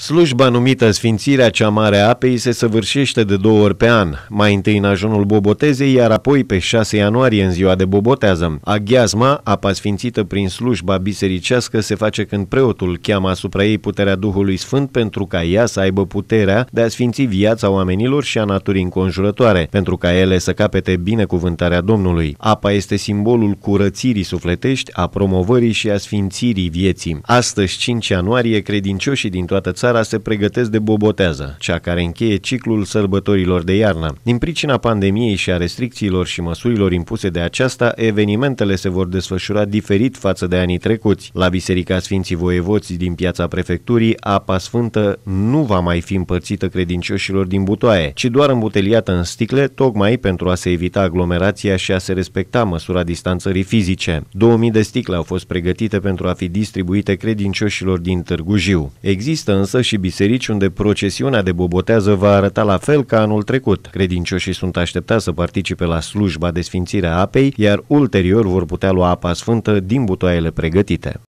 Slujba numită Sfințirea cea Mare a Apei se săvârșește de două ori pe an, mai întâi în ajunul Bobotezei, iar apoi pe 6 ianuarie în ziua de Bobotează. Aghiazma, apa sfințită prin slujba bisericească, se face când preotul cheamă asupra ei puterea Duhului Sfânt pentru ca ea să aibă puterea de a sfinți viața oamenilor și a naturii înconjurătoare, pentru ca ele să capete binecuvântarea Domnului. Apa este simbolul curățirii sufletești, a promovării și a sfințirii vieții. Astăzi, 5 ianuarie, credincioșii din toată țara țara se pregătesc de bobotează, cea care încheie ciclul sărbătorilor de iarnă. Din pricina pandemiei și a restricțiilor și măsurilor impuse de aceasta, evenimentele se vor desfășura diferit față de anii trecuți. La Biserica Sfinții Voievoți din piața prefecturii, apa sfântă nu va mai fi împărțită credincioșilor din butoaie, ci doar îmbuteliată în sticle, tocmai pentru a se evita aglomerația și a se respecta măsura distanțării fizice. 2000 de sticle au fost pregătite pentru a fi distribuite credincioșilor din Târgu Jiu. Există însă masă și biserici unde procesiunea de bobotează va arăta la fel ca anul trecut. Credincioșii sunt așteptați să participe la slujba de sfințire a apei, iar ulterior vor putea lua apa sfântă din butoaiele pregătite.